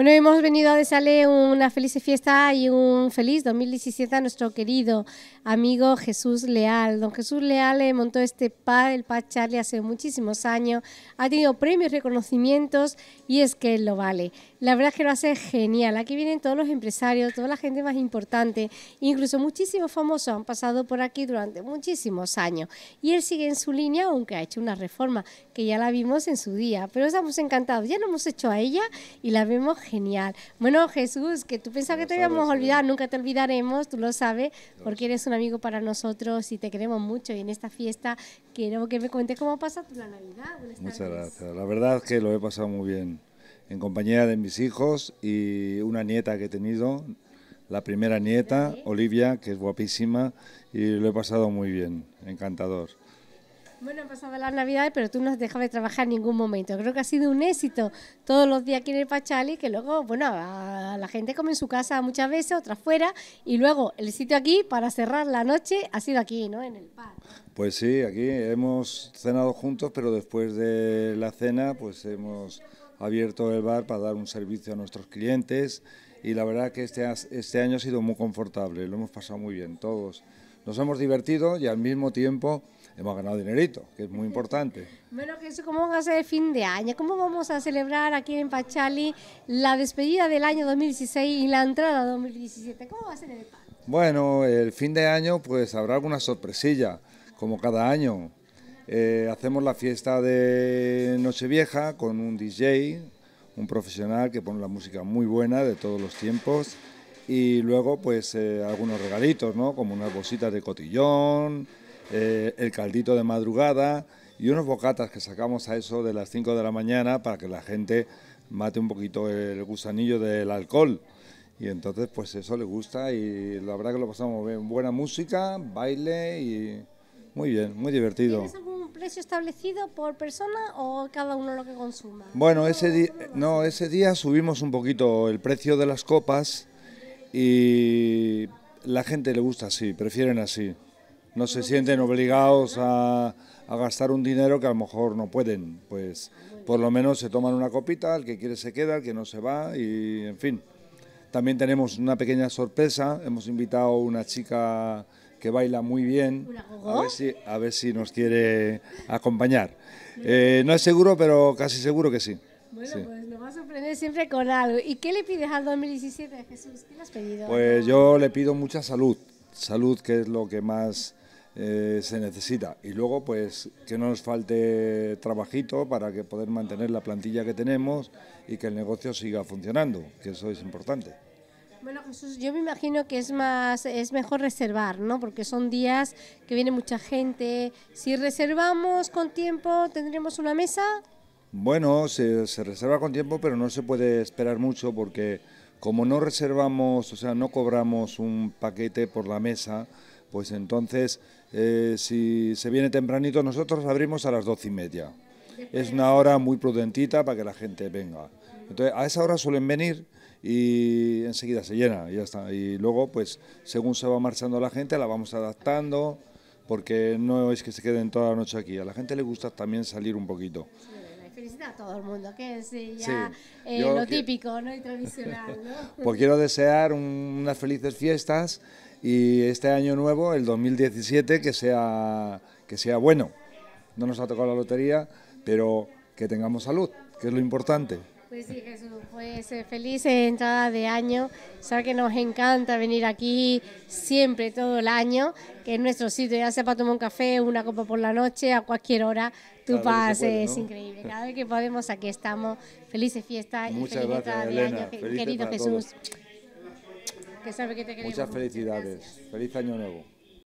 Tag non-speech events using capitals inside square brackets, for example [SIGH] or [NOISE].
Bueno, hemos venido a desearle una feliz fiesta y un feliz 2017 a nuestro querido amigo Jesús Leal. Don Jesús Leal montó este PAD, el PAD Charlie, hace muchísimos años. Ha tenido premios, reconocimientos y es que lo vale. La verdad es que lo hace genial. Aquí vienen todos los empresarios, toda la gente más importante, incluso muchísimos famosos han pasado por aquí durante muchísimos años. Y él sigue en su línea, aunque ha hecho una reforma que ya la vimos en su día. Pero estamos encantados, ya lo hemos hecho a ella y la vemos genial genial. Bueno, Jesús, que tú pensabas que te a olvidado, nunca te olvidaremos, tú lo sabes, porque eres un amigo para nosotros y te queremos mucho. Y en esta fiesta quiero que me cuentes cómo pasa pasado la Navidad. Muchas gracias. La verdad es que lo he pasado muy bien, en compañía de mis hijos y una nieta que he tenido, la primera nieta, Olivia, que es guapísima, y lo he pasado muy bien, encantador. Bueno, pues han pasado las navidades, pero tú no has dejado de trabajar en ningún momento. Creo que ha sido un éxito todos los días aquí en el Pachali, que luego, bueno, la gente come en su casa muchas veces, otras fuera, y luego el sitio aquí para cerrar la noche ha sido aquí, ¿no? En el bar. Pues sí, aquí hemos cenado juntos, pero después de la cena, pues hemos abierto el bar para dar un servicio a nuestros clientes y la verdad que este, este año ha sido muy confortable, lo hemos pasado muy bien todos. Nos hemos divertido y al mismo tiempo hemos ganado dinerito, que es muy importante. [LAUGHS] Bueno, Jesús, ¿cómo va a ser el fin de año? ¿Cómo vamos a celebrar aquí en Pachali la despedida del año 2016 y la entrada 2017? ¿Cómo va a ser el pan? Bueno, el fin de año pues habrá alguna sorpresilla, como cada año. Eh, hacemos la fiesta de Nochevieja con un DJ, un profesional que pone la música muy buena de todos los tiempos y luego pues eh, algunos regalitos, ¿no? Como unas bolsitas de cotillón, eh, el caldito de madrugada y unos bocatas que sacamos a eso de las 5 de la mañana para que la gente mate un poquito el gusanillo del alcohol. Y entonces pues eso le gusta y la verdad que lo pasamos bien. Buena música, baile y muy bien, muy divertido precio establecido por persona o cada uno lo que consuma? Bueno, ese día, no, ese día subimos un poquito el precio de las copas y la gente le gusta así, prefieren así. No se sienten obligados a, a gastar un dinero que a lo mejor no pueden, pues por lo menos se toman una copita, el que quiere se queda, el que no se va y en fin. También tenemos una pequeña sorpresa, hemos invitado a una chica que baila muy bien. A ver si, a ver si nos quiere acompañar. Eh, no es seguro, pero casi seguro que sí. Bueno, pues nos va a sorprender siempre con algo. ¿Y qué le pides al 2017, Jesús? ¿Qué le has pedido? Pues yo le pido mucha salud. Salud, que es lo que más eh, se necesita. Y luego, pues, que no nos falte trabajito para que poder mantener la plantilla que tenemos y que el negocio siga funcionando, que eso es importante. Bueno, Jesús, yo me imagino que es más, es mejor reservar, ¿no? Porque son días que viene mucha gente. Si reservamos con tiempo, ¿tendremos una mesa? Bueno, se, reserva con tiempo, pero no se puede esperar mucho porque como no reservamos, o sea, no cobramos un paquete por la mesa, pues entonces eh, si se viene tempranito, nosotros abrimos a las doce y media. Es una hora muy prudentita para que la gente venga. Entonces, a esa hora suelen venir y enseguida se llena y ya está. Y luego, pues, según se va marchando la gente, la vamos adaptando, porque no es que se queden toda la noche aquí. A la gente le gusta también salir un poquito. Felicita a todo el mundo, que es eh, ya eh, lo típico y tradicional. ¿no? [LAUGHS] pues quiero desear unas felices fiestas y este año nuevo, el 2017, que sea, que sea bueno. No nos ha tocado la lotería, pero que tengamos salud, que es lo importante. Pues sí, Jesús, pues felices eh, feliz entrada de año. Sabes que nos encanta venir aquí siempre, todo el año, que es nuestro sitio, ya sea para tomar un café, una copa por la noche, a cualquier hora, tu pases, es increíble. Cada vez que podemos, aquí estamos. Felices fiestas y feliz entrada de año, querido Jesús. Muchas felicidades. Feliz año nuevo.